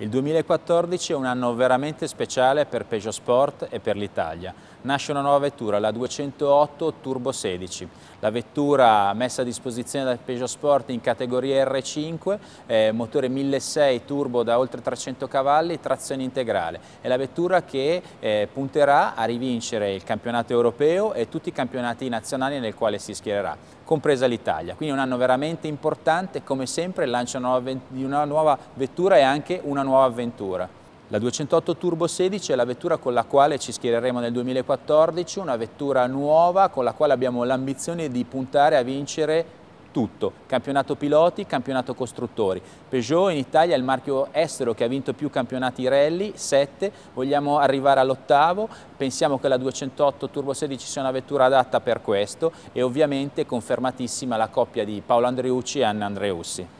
Il 2014 è un anno veramente speciale per Peugeot Sport e per l'Italia nasce una nuova vettura, la 208 Turbo 16. La vettura messa a disposizione da Peugeot Sport in categoria R5, eh, motore 1.6 turbo da oltre 300 cavalli, trazione integrale. È la vettura che eh, punterà a rivincere il campionato europeo e tutti i campionati nazionali nel quale si schiererà, compresa l'Italia. Quindi un anno veramente importante, come sempre il lancio di una nuova vettura e anche una nuova avventura. La 208 Turbo 16 è la vettura con la quale ci schiereremo nel 2014, una vettura nuova con la quale abbiamo l'ambizione di puntare a vincere tutto, campionato piloti, campionato costruttori. Peugeot in Italia è il marchio estero che ha vinto più campionati rally, 7, vogliamo arrivare all'ottavo, pensiamo che la 208 Turbo 16 sia una vettura adatta per questo e ovviamente confermatissima la coppia di Paolo Andreucci e Anna Andreussi.